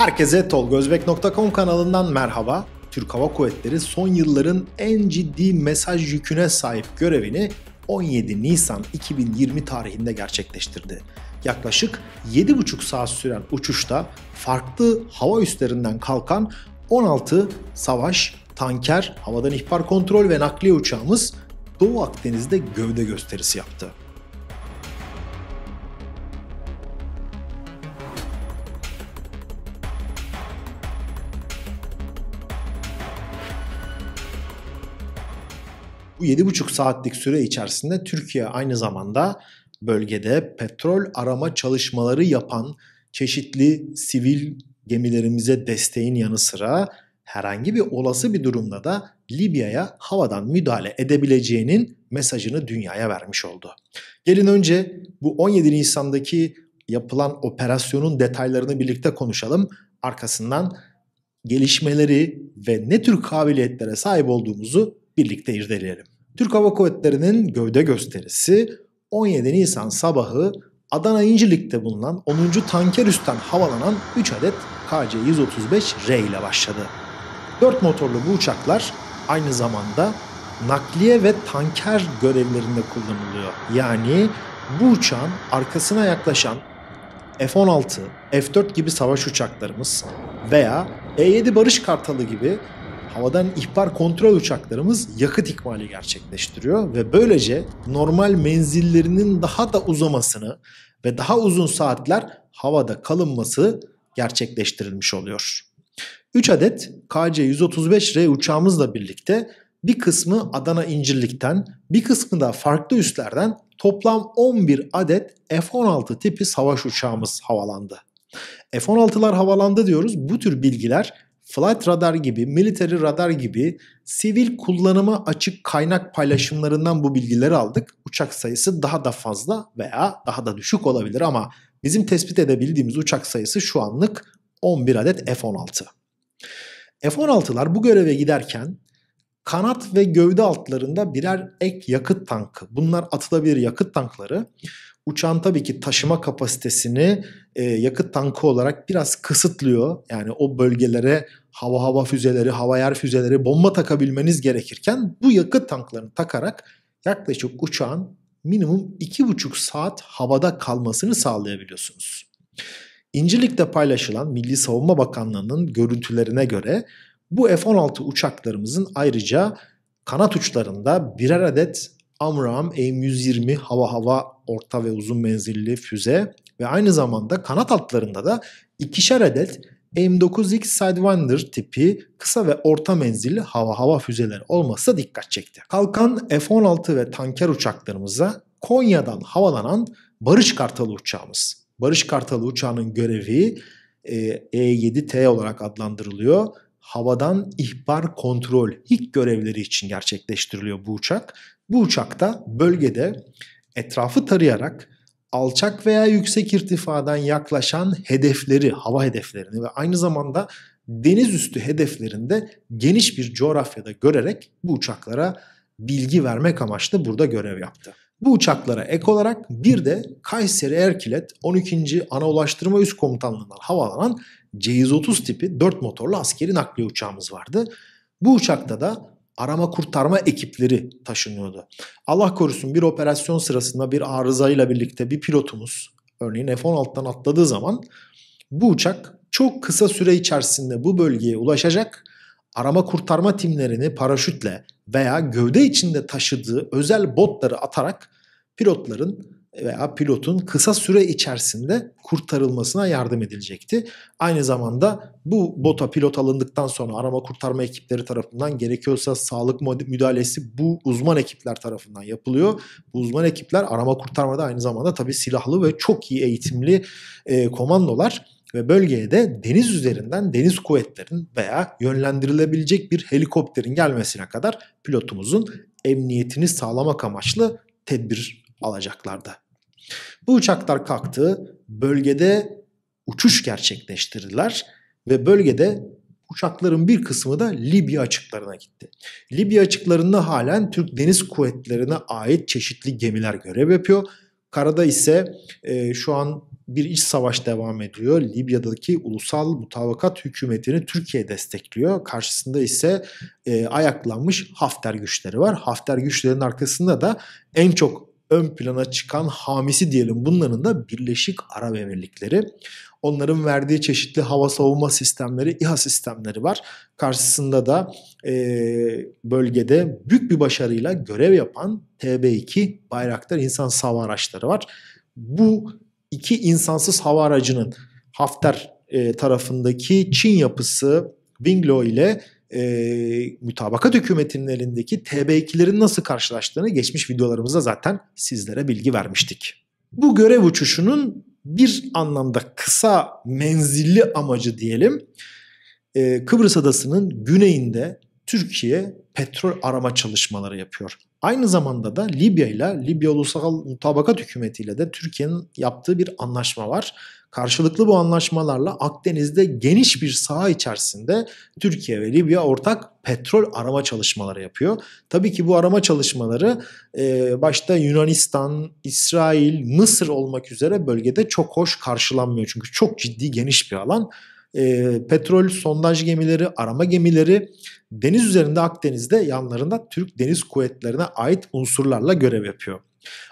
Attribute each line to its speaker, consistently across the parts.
Speaker 1: Herkese tolgozbek.com kanalından merhaba. Türk Hava Kuvvetleri son yılların en ciddi mesaj yüküne sahip görevini 17 Nisan 2020 tarihinde gerçekleştirdi. Yaklaşık 7,5 saat süren uçuşta farklı hava üslerinden kalkan 16 savaş, tanker, havadan ihbar kontrol ve nakliye uçağımız Doğu Akdeniz'de gövde gösterisi yaptı. Bu 7,5 saatlik süre içerisinde Türkiye aynı zamanda bölgede petrol arama çalışmaları yapan çeşitli sivil gemilerimize desteğin yanı sıra herhangi bir olası bir durumda da Libya'ya havadan müdahale edebileceğinin mesajını dünyaya vermiş oldu. Gelin önce bu 17 Nisan'daki yapılan operasyonun detaylarını birlikte konuşalım. Arkasından gelişmeleri ve ne tür kabiliyetlere sahip olduğumuzu birlikte irdeleyelim. Türk Hava Kuvvetleri'nin gövde gösterisi 17 Nisan sabahı Adana İncirlik'te bulunan 10. tanker üstten havalanan 3 adet KC-135R ile başladı. 4 motorlu bu uçaklar aynı zamanda nakliye ve tanker görevlerinde kullanılıyor. Yani bu uçağın arkasına yaklaşan F-16, F-4 gibi savaş uçaklarımız veya E-7 Barış Kartalı gibi havadan ihbar kontrol uçaklarımız yakıt ikmali gerçekleştiriyor ve böylece normal menzillerinin daha da uzamasını ve daha uzun saatler havada kalınması gerçekleştirilmiş oluyor. 3 adet KC-135R uçağımızla birlikte bir kısmı Adana İncirlik'ten, bir kısmı da farklı üslerden toplam 11 adet F-16 tipi savaş uçağımız havalandı. F-16'lar havalandı diyoruz. Bu tür bilgiler flight radar gibi, military radar gibi sivil kullanıma açık kaynak paylaşımlarından bu bilgileri aldık. Uçak sayısı daha da fazla veya daha da düşük olabilir ama bizim tespit edebildiğimiz uçak sayısı şu anlık 11 adet F-16. F-16'lar bu göreve giderken kanat ve gövde altlarında birer ek yakıt tankı. Bunlar atılabilir yakıt tankları. Uçan tabii ki taşıma kapasitesini e, yakıt tankı olarak biraz kısıtlıyor. Yani o bölgelere hava hava füzeleri, hava yer füzeleri, bomba takabilmeniz gerekirken bu yakıt tanklarını takarak yaklaşık uçağın minimum 2,5 saat havada kalmasını sağlayabiliyorsunuz. İncilikte paylaşılan Milli Savunma Bakanlığı'nın görüntülerine göre bu F-16 uçaklarımızın ayrıca kanat uçlarında birer adet Amram AIM-120 hava hava orta ve uzun menzilli füze ve aynı zamanda kanat altlarında da ikişer adet M9X Sidewinder tipi kısa ve orta menzilli hava hava füzeleri olması dikkat çekti. Kalkan F-16 ve tanker uçaklarımıza Konya'dan havalanan Barış Kartalı uçağımız. Barış Kartalı uçağının görevi E-7T e olarak adlandırılıyor. Havadan ihbar kontrol, ilk görevleri için gerçekleştiriliyor bu uçak bu uçakta bölgede etrafı tarayarak alçak veya yüksek irtifadan yaklaşan hedefleri, hava hedeflerini ve aynı zamanda deniz üstü hedeflerinde geniş bir coğrafyada görerek bu uçaklara bilgi vermek amaçlı burada görev yaptı. Bu uçaklara ek olarak bir de Kayseri Erkilet 12. Ana Ulaştırma Üst Komutanlığı'ndan havalanan c 30 tipi 4 motorlu askeri nakliye uçağımız vardı. Bu uçakta da arama kurtarma ekipleri taşınıyordu. Allah korusun bir operasyon sırasında bir arızayla birlikte bir pilotumuz örneğin F-16'dan atladığı zaman bu uçak çok kısa süre içerisinde bu bölgeye ulaşacak arama kurtarma timlerini paraşütle veya gövde içinde taşıdığı özel botları atarak pilotların veya pilotun kısa süre içerisinde kurtarılmasına yardım edilecekti. Aynı zamanda bu bota pilot alındıktan sonra arama kurtarma ekipleri tarafından gerekiyorsa sağlık müdahalesi bu uzman ekipler tarafından yapılıyor. Bu uzman ekipler arama kurtarmada aynı zamanda tabii silahlı ve çok iyi eğitimli e, komandolar ve bölgeye de deniz üzerinden deniz kuvvetlerin veya yönlendirilebilecek bir helikopterin gelmesine kadar pilotumuzun emniyetini sağlamak amaçlı tedbir alacaklardı. Bu uçaklar kalktı, bölgede uçuş gerçekleştirdiler ve bölgede uçakların bir kısmı da Libya açıklarına gitti. Libya açıklarında halen Türk Deniz Kuvvetlerine ait çeşitli gemiler görev yapıyor. Karada ise e, şu an bir iç savaş devam ediyor. Libya'daki ulusal mutabakat hükümetini Türkiye destekliyor. Karşısında ise e, ayaklanmış Hafter güçleri var. Hafter güçlerinin arkasında da en çok ön plana çıkan hamisi diyelim bunların da Birleşik Arap Emirlikleri. Onların verdiği çeşitli hava savunma sistemleri, İHA sistemleri var. Karşısında da e, bölgede büyük bir başarıyla görev yapan TB2 Bayraktar insan hava araçları var. Bu iki insansız hava aracının Hafter e, tarafındaki Çin yapısı Winglo ile e, mütabakat hükümetinin elindeki TB2'lerin nasıl karşılaştığını geçmiş videolarımızda zaten sizlere bilgi vermiştik. Bu görev uçuşunun bir anlamda kısa menzilli amacı diyelim e, Kıbrıs Adası'nın güneyinde Türkiye petrol arama çalışmaları yapıyor. Aynı zamanda da Libya ile Libya Ulusal Mutabakat Hükümeti ile de Türkiye'nin yaptığı bir anlaşma var. Karşılıklı bu anlaşmalarla Akdeniz'de geniş bir saha içerisinde Türkiye ve Libya ortak petrol arama çalışmaları yapıyor. Tabii ki bu arama çalışmaları e, başta Yunanistan, İsrail, Mısır olmak üzere bölgede çok hoş karşılanmıyor. Çünkü çok ciddi geniş bir alan e, petrol sondaj gemileri, arama gemileri deniz üzerinde Akdeniz'de yanlarında Türk Deniz Kuvvetlerine ait unsurlarla görev yapıyor.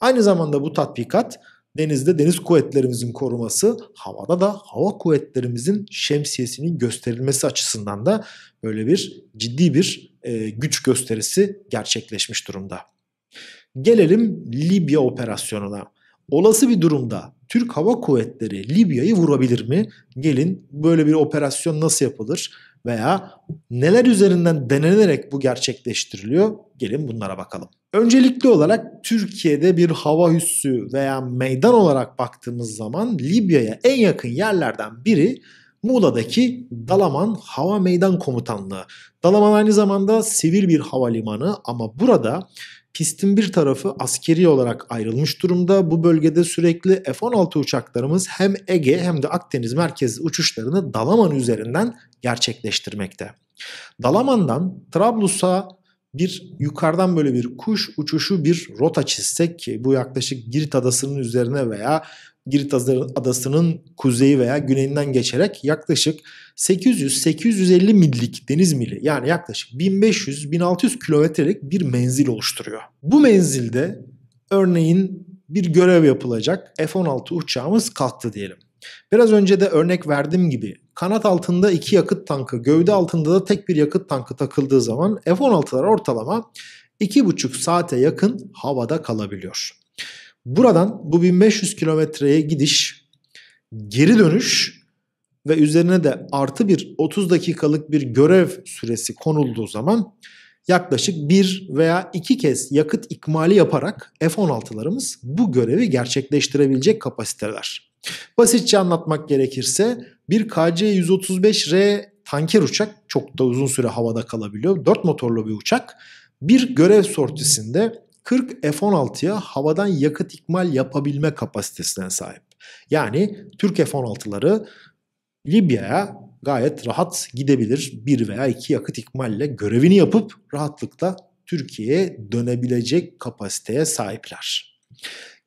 Speaker 1: Aynı zamanda bu tatbikat denizde deniz kuvvetlerimizin koruması, havada da hava kuvvetlerimizin şemsiyesinin gösterilmesi açısından da böyle bir ciddi bir e, güç gösterisi gerçekleşmiş durumda. Gelelim Libya operasyonuna. Olası bir durumda Türk Hava Kuvvetleri Libya'yı vurabilir mi? Gelin böyle bir operasyon nasıl yapılır? veya neler üzerinden denenerek bu gerçekleştiriliyor? Gelin bunlara bakalım. Öncelikli olarak Türkiye'de bir hava hüssü veya meydan olarak baktığımız zaman Libya'ya en yakın yerlerden biri Muğla'daki Dalaman Hava Meydan Komutanlığı. Dalaman aynı zamanda sivil bir havalimanı ama burada Pistin bir tarafı askeri olarak ayrılmış durumda. Bu bölgede sürekli F-16 uçaklarımız hem Ege hem de Akdeniz merkezi uçuşlarını Dalaman üzerinden gerçekleştirmekte. Dalaman'dan Trablus'a bir yukarıdan böyle bir kuş uçuşu bir rota çizsek ki bu yaklaşık Girit Adası'nın üzerine veya Girit adasının kuzeyi veya güneyinden geçerek yaklaşık 800-850 millik deniz mili yani yaklaşık 1500-1600 kilometrelik bir menzil oluşturuyor. Bu menzilde örneğin bir görev yapılacak F-16 uçağımız kalktı diyelim. Biraz önce de örnek verdiğim gibi kanat altında iki yakıt tankı, gövde altında da tek bir yakıt tankı takıldığı zaman F-16'lar ortalama 2,5 saate yakın havada kalabiliyor. Buradan bu 1500 kilometreye gidiş, geri dönüş ve üzerine de artı bir 30 dakikalık bir görev süresi konulduğu zaman yaklaşık bir veya iki kez yakıt ikmali yaparak F-16'larımız bu görevi gerçekleştirebilecek kapasiteler. Basitçe anlatmak gerekirse bir KC-135R tanker uçak çok da uzun süre havada kalabiliyor. 4 motorlu bir uçak bir görev sortisinde 40 F-16'ya havadan yakıt ikmal yapabilme kapasitesine sahip. Yani Türk F-16'ları Libya'ya gayet rahat gidebilir. Bir veya iki yakıt ikmalle görevini yapıp rahatlıkla Türkiye'ye dönebilecek kapasiteye sahipler.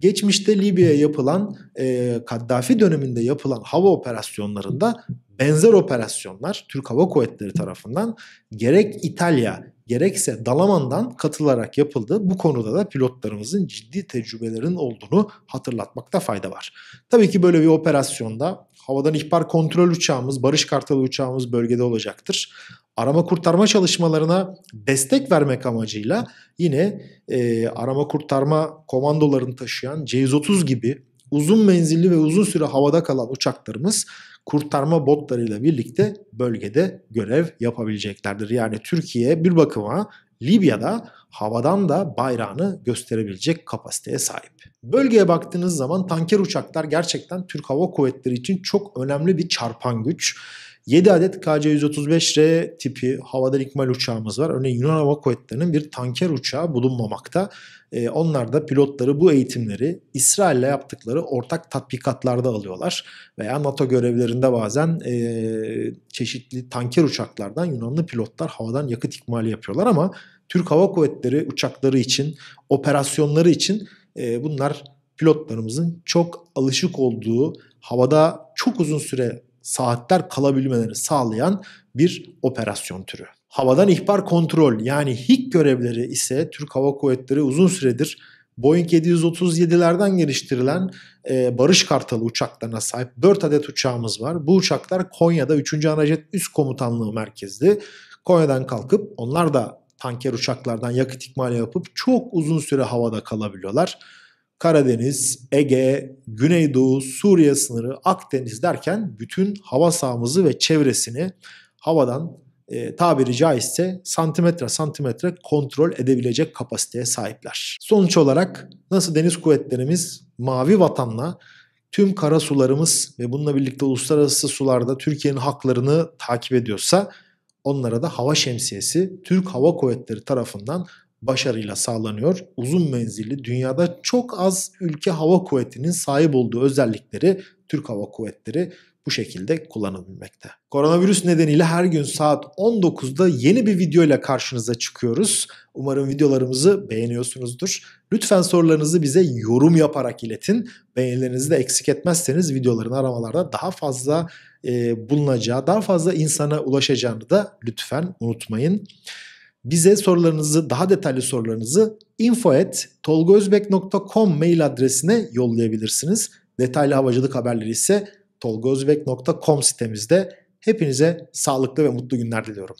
Speaker 1: Geçmişte Libya'ya yapılan e, Kaddafi döneminde yapılan hava operasyonlarında Benzer operasyonlar Türk Hava Kuvvetleri tarafından gerek İtalya gerekse Dalaman'dan katılarak yapıldı. Bu konuda da pilotlarımızın ciddi tecrübelerinin olduğunu hatırlatmakta fayda var. Tabii ki böyle bir operasyonda havadan ihbar kontrol uçağımız, Barış Kartalı uçağımız bölgede olacaktır. Arama kurtarma çalışmalarına destek vermek amacıyla yine e, arama kurtarma komandolarını taşıyan C-130 gibi uzun menzilli ve uzun süre havada kalan uçaklarımız kurtarma botlarıyla birlikte bölgede görev yapabileceklerdir. Yani Türkiye bir bakıma Libya'da havadan da bayrağını gösterebilecek kapasiteye sahip. Bölgeye baktığınız zaman tanker uçaklar gerçekten Türk Hava Kuvvetleri için çok önemli bir çarpan güç. 7 adet KC-135R tipi havadar ikmal uçağımız var. Örneğin Yunan Hava Kuvvetleri'nin bir tanker uçağı bulunmamakta. Ee, onlar da pilotları bu eğitimleri İsrail'le yaptıkları ortak tatbikatlarda alıyorlar. Veya NATO görevlerinde bazen e, çeşitli tanker uçaklardan Yunanlı pilotlar havadan yakıt ikmali yapıyorlar ama Türk Hava Kuvvetleri uçakları için, operasyonları için e, bunlar pilotlarımızın çok alışık olduğu havada çok uzun süre saatler kalabilmeleri sağlayan bir operasyon türü. Havadan ihbar kontrol yani HİK görevleri ise Türk Hava Kuvvetleri uzun süredir Boeing 737'lerden geliştirilen e, barış kartalı uçaklarına sahip 4 adet uçağımız var. Bu uçaklar Konya'da 3. Anajet Üst Komutanlığı merkezli. Konya'dan kalkıp onlar da tanker uçaklardan yakıt ikmali yapıp çok uzun süre havada kalabiliyorlar. Karadeniz, Ege, Güneydoğu, Suriye sınırı, Akdeniz derken bütün hava sahamızı ve çevresini havadan e, tabiri caizse santimetre santimetre kontrol edebilecek kapasiteye sahipler. Sonuç olarak nasıl deniz kuvvetlerimiz mavi vatanla tüm kara sularımız ve bununla birlikte uluslararası sularda Türkiye'nin haklarını takip ediyorsa onlara da hava şemsiyesi Türk Hava Kuvvetleri tarafından başarıyla sağlanıyor. Uzun menzilli dünyada çok az ülke hava kuvvetinin sahip olduğu özellikleri Türk Hava Kuvvetleri bu şekilde kullanılmakta. Koronavirüs nedeniyle her gün saat 19'da yeni bir video ile karşınıza çıkıyoruz. Umarım videolarımızı beğeniyorsunuzdur. Lütfen sorularınızı bize yorum yaparak iletin. Beğenilerinizi de eksik etmezseniz videoların aramalarda daha fazla e, bulunacağı, daha fazla insana ulaşacağını da lütfen unutmayın. Bize sorularınızı, daha detaylı sorularınızı info.tolgozbek.com mail adresine yollayabilirsiniz. Detaylı havacılık haberleri ise tolgozbek.com sitemizde. Hepinize sağlıklı ve mutlu günler diliyorum.